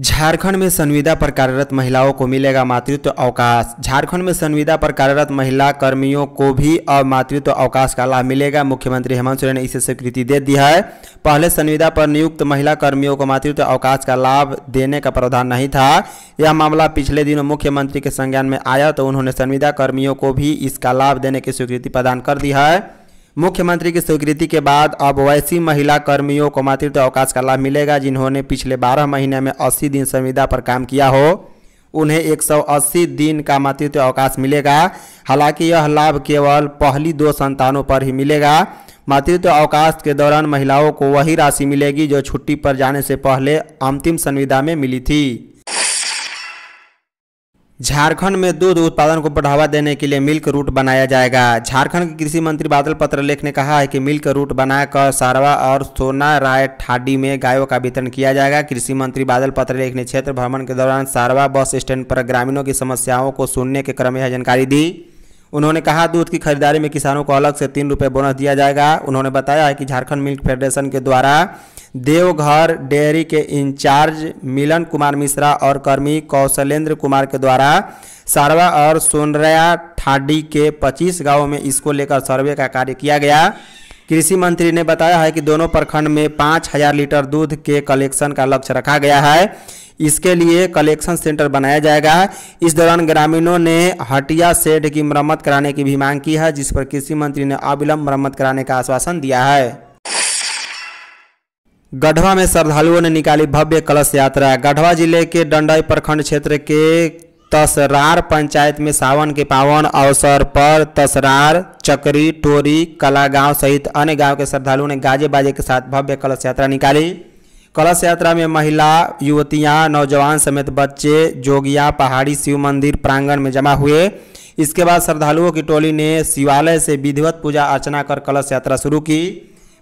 झारखंड में संविदा पर कार्यरत महिलाओं को मिलेगा मातृत्व अवकाश झारखंड में संविदा पर कार्यरत महिला कर्मियों को भी अब मातृत्व अवकाश का लाभ मिलेगा मुख्यमंत्री हेमंत सोरेन ने इसे स्वीकृति दे दी है पहले संविदा पर नियुक्त महिला कर्मियों को मातृत्व अवकाश का लाभ देने का प्रावधान नहीं था यह मामला पिछले दिनों मुख्यमंत्री के संज्ञान में आया तो उन्होंने संविदा कर्मियों को भी इसका लाभ देने की स्वीकृति प्रदान कर दी है मुख्यमंत्री की स्वीकृति के बाद अब वैसी महिला कर्मियों को मातृत्व अवकाश का लाभ मिलेगा जिन्होंने पिछले 12 महीने में 80 दिन संविदा पर काम किया हो उन्हें 180 दिन का मातृत्व अवकाश मिलेगा हालांकि यह लाभ केवल पहली दो संतानों पर ही मिलेगा मातृत्व अवकाश के दौरान महिलाओं को वही राशि मिलेगी जो छुट्टी पर जाने से पहले अंतिम संविदा में मिली थी झारखंड में दूध उत्पादन को बढ़ावा देने के लिए मिल्क रूट बनाया जाएगा झारखंड के कृषि मंत्री बादल पत्रलेख ने कहा है कि मिल्क रूट बनाकर सारवा और सोना राय ठाडी में गायों का वितरण किया जाएगा कृषि मंत्री बादल पत्रलेख ने क्षेत्र भ्रमण के दौरान सारवा बस स्टैंड पर ग्रामीणों की समस्याओं को सुनने के क्रम में जानकारी दी उन्होंने कहा दूध की खरीदारी में किसानों को अलग से तीन रुपये बोनस दिया जाएगा उन्होंने बताया है कि झारखंड मिल्क फेडरेशन के द्वारा देवघर डेयरी के इंचार्ज मिलन कुमार मिश्रा और कर्मी कौशलेंद्र कुमार के द्वारा सारवा और सोनरया ठाडी के 25 गांवों में इसको लेकर सर्वे का कार्य किया गया कृषि मंत्री ने बताया है कि दोनों प्रखंड में पाँच हजार लीटर दूध के कलेक्शन का लक्ष्य रखा गया है इसके लिए कलेक्शन सेंटर बनाया जाएगा इस दौरान ग्रामीणों ने हटिया शेड की मरम्मत कराने की भी मांग की है जिस पर कृषि मंत्री ने अविलंब मरम्मत कराने का आश्वासन दिया है गढ़वा में श्रद्धालुओं ने निकाली भव्य कलश यात्रा गढ़वा जिले के डंडई प्रखंड क्षेत्र के तसरार पंचायत में सावन के पावन अवसर पर तसरार चकरी टोरी कला गांव सहित अन्य गांव के श्रद्धालुओं ने गाजे बाजे के साथ भव्य कलश यात्रा निकाली कलश यात्रा में महिला युवतियां नौजवान समेत बच्चे जोगिया पहाड़ी शिव मंदिर प्रांगण में जमा हुए इसके बाद श्रद्धालुओं की टोली ने शिवालय से विधिवत पूजा अर्चना कर कलश यात्रा शुरू की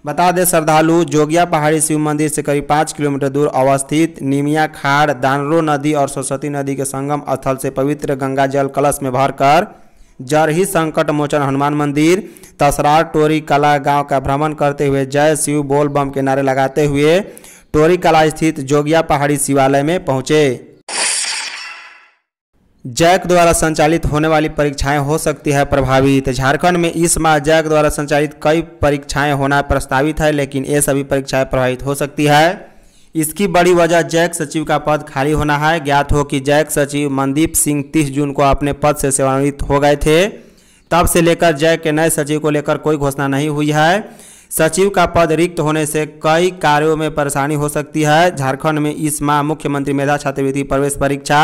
बता दें श्रद्धालु जोगिया पहाड़ी शिव मंदिर से करीब पाँच किलोमीटर दूर अवस्थित निमिया खाड़ दानरो नदी और सरस्वती नदी के संगम स्थल से पवित्र गंगा जल कलश में भरकर जरही संकट मोचन हनुमान मंदिर तसरार टोरी कला गांव का भ्रमण करते हुए जय शिव बोल बम के नारे लगाते हुए टोरी कला स्थित जोगिया पहाड़ी शिवालय में पहुंचे जैक द्वारा संचालित होने वाली परीक्षाएं हो सकती है प्रभावित झारखंड में इस माह जैक द्वारा संचालित कई परीक्षाएं होना प्रस्तावित है लेकिन ये सभी परीक्षाएं प्रभावित हो सकती है इसकी बड़ी वजह जैक सचिव का पद खाली होना है ज्ञात हो कि जैक सचिव मनदीप सिंह तीस जून को अपने पद से सेवान्वित हो गए थे तब से लेकर जैक के नए सचिव को लेकर कोई घोषणा नहीं हुई है सचिव का पद रिक्त होने से कई कार्यों में परेशानी हो सकती है झारखंड में इस माह मुख्यमंत्री मेधा छात्रवृत्ति प्रवेश परीक्षा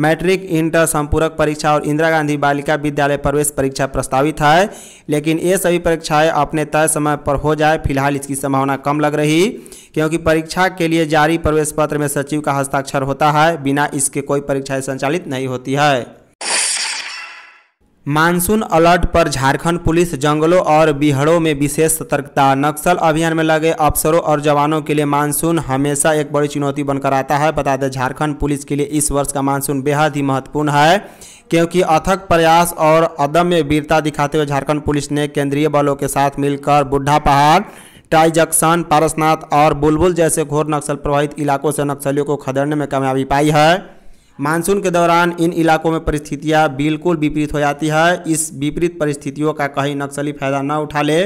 मैट्रिक इंटर संपूरक परीक्षा और इंदिरा गांधी बालिका विद्यालय प्रवेश परीक्षा प्रस्तावित है लेकिन ये सभी परीक्षाएं अपने तय समय पर हो जाए फिलहाल इसकी संभावना कम लग रही क्योंकि परीक्षा के लिए जारी प्रवेश पत्र में सचिव का हस्ताक्षर होता है बिना इसके कोई परीक्षाएं संचालित नहीं होती है मानसून अलर्ट पर झारखंड पुलिस जंगलों और बिहड़ों में विशेष सतर्कता नक्सल अभियान में लगे अफसरों और जवानों के लिए मानसून हमेशा एक बड़ी चुनौती बनकर आता है बता दें झारखंड पुलिस के लिए इस वर्ष का मानसून बेहद ही महत्वपूर्ण है क्योंकि अथक प्रयास और अदम्य वीरता दिखाते हुए झारखंड पुलिस ने केंद्रीय बलों के साथ मिलकर बुढ़ा पहाड़ टाई जक्सन पारसनाथ और बुलबुल जैसे घोर नक्सल प्रभावित इलाकों से नक्सलियों को खदेड़ने में कामयाबी पाई है मानसून के दौरान इन इलाकों में परिस्थितियाँ बिल्कुल विपरीत हो जाती है इस विपरीत परिस्थितियों का कहीं नक्सली फायदा न उठा ले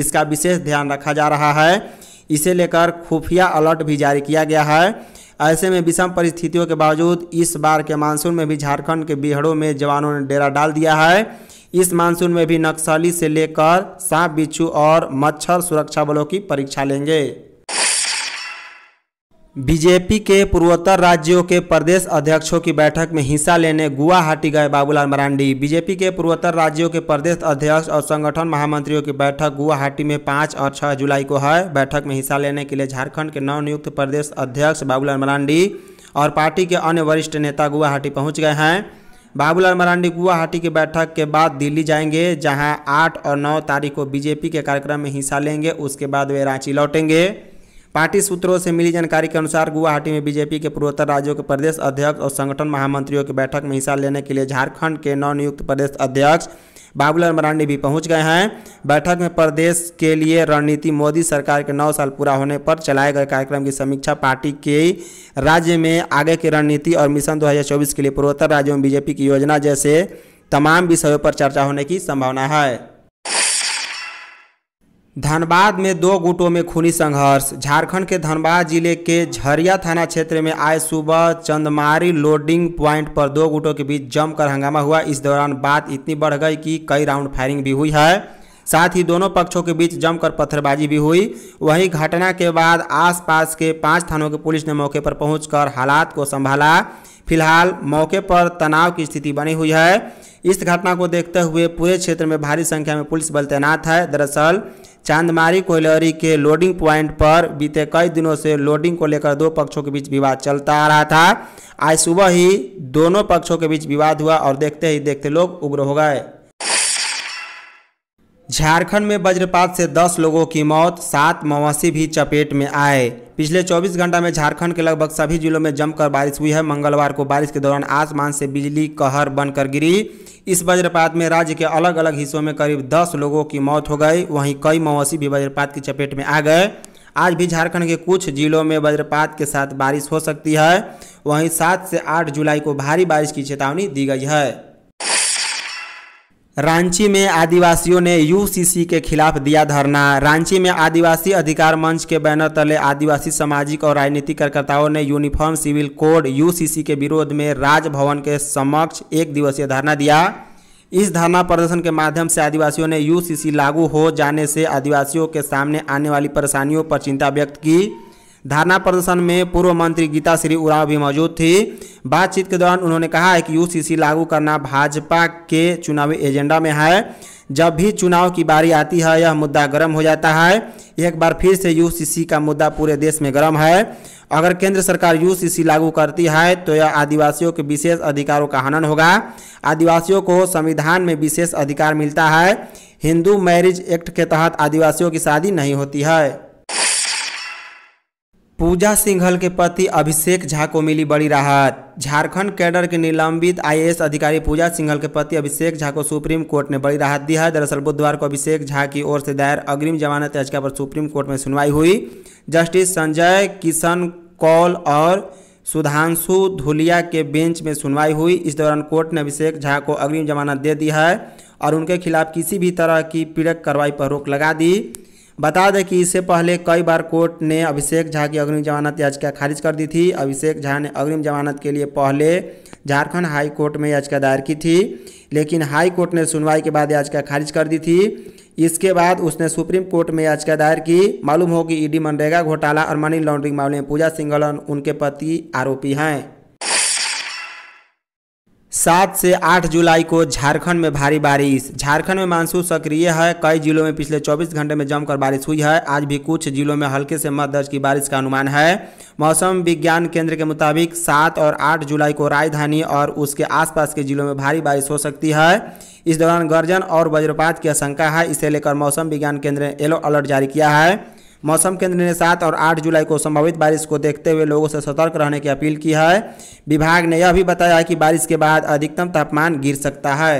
इसका विशेष ध्यान रखा जा रहा है इसे लेकर खुफिया अलर्ट भी जारी किया गया है ऐसे में विषम परिस्थितियों के बावजूद इस बार के मानसून में भी झारखंड के बिहड़ों में जवानों ने डेरा डाल दिया है इस मानसून में भी नक्सली से लेकर सांप बिच्छू और मच्छर सुरक्षा बलों की परीक्षा लेंगे बीजेपी के पूर्वोत्तर राज्यों के प्रदेश अध्यक्षों की बैठक में हिस्सा लेने गुवाहाटी गए बाबूलाल मरांडी बीजेपी के पूर्वोत्तर राज्यों के प्रदेश अध्यक्ष और संगठन महामंत्रियों की बैठक गुवाहाटी में पाँच और छह जुलाई को है बैठक में हिस्सा लेने के लिए झारखंड के नवनियुक्त प्रदेश अध्यक्ष बाबूलाल मरांडी और पार्टी के अन्य वरिष्ठ नेता गुवाहाटी पहुँच गए हैं बाबूलाल मरांडी गुवाहाटी की बैठक के बाद दिल्ली जाएंगे जहाँ आठ और नौ तारीख को बीजेपी के कार्यक्रम में हिस्सा लेंगे उसके बाद वे रांची लौटेंगे पार्टी सूत्रों से मिली जानकारी के अनुसार गुवाहाटी में बीजेपी के पूर्वोत्तर राज्यों के प्रदेश अध्यक्ष और संगठन महामंत्रियों की बैठक में हिस्सा लेने के लिए झारखंड के नवनियुक्त प्रदेश अध्यक्ष बाबूलाल मरांडी भी पहुंच गए हैं बैठक में प्रदेश के लिए रणनीति मोदी सरकार के नौ साल पूरा होने पर चलाए गए कार्यक्रम की समीक्षा पार्टी के राज्य में आगे की रणनीति और मिशन 2024 के लिए पूर्वोत्तर राज्यों में बीजेपी की योजना जैसे तमाम विषयों पर चर्चा होने की संभावना है धनबाद में दो गुटों में खूनी संघर्ष झारखंड के धनबाद जिले के झरिया थाना क्षेत्र में आज सुबह चंदमारी लोडिंग प्वाइंट पर दो गुटों के बीच जमकर हंगामा हुआ इस दौरान बात इतनी बढ़ गई कि कई राउंड फायरिंग भी हुई है साथ ही दोनों पक्षों के बीच जमकर पत्थरबाजी भी हुई वहीं घटना के बाद आसपास के पांच थानों की पुलिस ने मौके पर पहुंचकर हालात को संभाला फिलहाल मौके पर तनाव की स्थिति बनी हुई है इस घटना को देखते हुए पूरे क्षेत्र में भारी संख्या में पुलिस बल तैनात है दरअसल चांदमारी कोयलरी के लोडिंग प्वाइंट पर बीते कई दिनों से लोडिंग को लेकर दो पक्षों के बीच विवाद चलता आ रहा था आज सुबह ही दोनों पक्षों के बीच विवाद हुआ और देखते ही देखते लोग उग्र हो गए झारखंड में वज्रपात से 10 लोगों की मौत सात मवासी भी चपेट में आए पिछले 24 घंटा में झारखंड के लगभग सभी जिलों में जमकर बारिश हुई है मंगलवार को बारिश के दौरान आसमान से बिजली कहर बनकर गिरी इस वज्रपात में राज्य के अलग अलग हिस्सों में करीब 10 लोगों की मौत हो गई वहीं कई मवासी भी वज्रपात की चपेट में आ गए आज भी झारखंड के कुछ जिलों में वज्रपात के साथ बारिश हो सकती है वहीं सात से आठ जुलाई को भारी बारिश की चेतावनी दी गई है रांची में आदिवासियों ने यूसीसी के खिलाफ दिया धरना रांची में आदिवासी अधिकार मंच के बैनर तले आदिवासी सामाजिक और राजनीतिक कार्यकर्ताओं ने यूनिफॉर्म सिविल कोड यूसीसी के विरोध में राजभवन के समक्ष एक दिवसीय धरना दिया इस धरना प्रदर्शन के माध्यम से आदिवासियों ने यूसीसी लागू हो जाने से आदिवासियों के सामने आने वाली परेशानियों पर चिंता व्यक्त की धारणा प्रदर्शन में पूर्व मंत्री गीता श्री उराव भी मौजूद थी बातचीत के दौरान उन्होंने कहा है कि यूसीसी लागू करना भाजपा के चुनावी एजेंडा में है जब भी चुनाव की बारी आती है यह मुद्दा गर्म हो जाता है एक बार फिर से यूसीसी का मुद्दा पूरे देश में गर्म है अगर केंद्र सरकार यूसीसी लागू करती है तो यह आदिवासियों के विशेष अधिकारों का हनन होगा आदिवासियों को संविधान में विशेष अधिकार मिलता है हिंदू मैरिज एक्ट के तहत आदिवासियों की शादी नहीं होती है पूजा सिंघल के पति अभिषेक झा को मिली बड़ी राहत झारखंड कैडर के निलंबित आईएएस अधिकारी पूजा सिंघल के पति अभिषेक झा को सुप्रीम कोर्ट ने बड़ी राहत दी है दरअसल बुधवार को अभिषेक झा की ओर से दायर अग्रिम जमानत याचिका पर सुप्रीम कोर्ट में सुनवाई हुई जस्टिस संजय किशन कौल और सुधांशु धुलिया के बेंच में सुनवाई हुई इस दौरान कोर्ट ने अभिषेक झा को अग्रिम जमानत दे दी है और उनके खिलाफ किसी भी तरह की पीड़क कार्रवाई पर रोक लगा दी बता दें कि इससे पहले कई बार कोर्ट ने अभिषेक झा की अग्रिम जमानत याचिका खारिज कर दी थी अभिषेक झा ने अग्रिम जमानत के लिए पहले झारखंड हाई कोर्ट में याचिका दायर की थी लेकिन हाई कोर्ट ने सुनवाई के बाद याचिका खारिज कर दी थी इसके बाद उसने सुप्रीम कोर्ट में याचिका दायर की मालूम हो कि ईडी मनरेगा घोटाला और मनी लॉन्ड्रिंग मामले में पूजा सिंघल और उनके पति आरोपी हैं सात से आठ जुलाई को झारखंड में भारी बारिश झारखंड में मानसून सक्रिय है कई जिलों में पिछले 24 घंटे में जमकर बारिश हुई है आज भी कुछ जिलों में हल्के से मध्य दर्ज की बारिश का अनुमान है मौसम विज्ञान केंद्र के मुताबिक सात और आठ जुलाई को राजधानी और उसके आसपास के जिलों में भारी बारिश हो सकती है इस दौरान गर्जन और वज्रपात की आशंका है इसे लेकर मौसम विज्ञान केंद्र ने येलो अलर्ट जारी किया है मौसम केंद्र ने सात और आठ जुलाई को संभावित बारिश को देखते हुए लोगों से सतर्क रहने की अपील की है विभाग ने यह भी बताया है कि बारिश के बाद अधिकतम तापमान गिर सकता है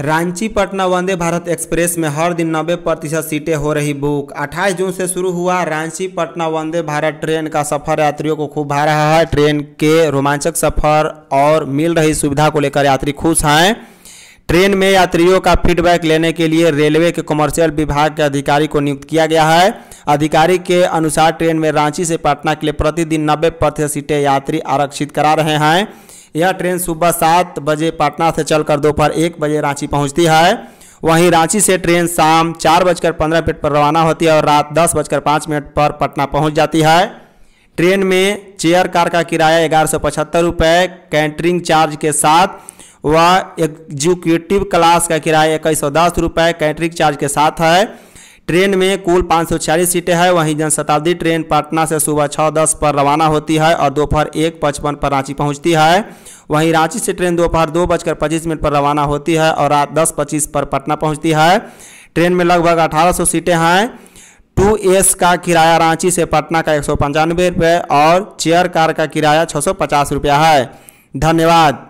रांची पटना वंदे भारत एक्सप्रेस में हर दिन नब्बे प्रतिशत सीटें हो रही बुक 28 जून से शुरू हुआ रांची पटना वंदे भारत ट्रेन का सफर यात्रियों को खूब भा रहा है ट्रेन के रोमांचक सफर और मिल रही सुविधा को लेकर यात्री खुश हैं ट्रेन में यात्रियों का फीडबैक लेने के लिए रेलवे के कमर्शियल विभाग के अधिकारी को नियुक्त किया गया है अधिकारी के अनुसार ट्रेन में रांची से पटना के लिए प्रतिदिन नब्बे प्रतिशत सीटें यात्री आरक्षित करा रहे हैं यह ट्रेन सुबह सात बजे पटना से चलकर दोपहर एक बजे रांची पहुंचती है वहीं रांची से ट्रेन शाम चार बजकर पंद्रह मिनट पर रवाना होती है और रात दस बजकर पाँच मिनट पर पटना पहुंच जाती है ट्रेन में चेयर कार का किराया ग्यारह सौ पचहत्तर रुपये कैंटरिंग चार्ज के साथ व एग्जीक्यूटिव क्लास का किराया इक्कीस सौ दस रुपये कैटरिक चार्ज के साथ है ट्रेन में कुल पाँच सौ छियालीस सीटें हैं वहीं जनशताब्दी ट्रेन पटना से सुबह छः दस पर रवाना होती है और दोपहर एक पचपन पर रांची पहुंचती है वहीं रांची से ट्रेन दोपहर दो, दो बजकर पच्चीस मिनट पर रवाना होती है और रात दस पच्चीस पर पटना पहुंचती है ट्रेन में लगभग अठारह सौ सीटें हैं टू एस का किराया रांची से पटना का एक सौ पंचानवे रुपये और चेयर कार का किराया छः सौ पचास रुपया है धन्यवाद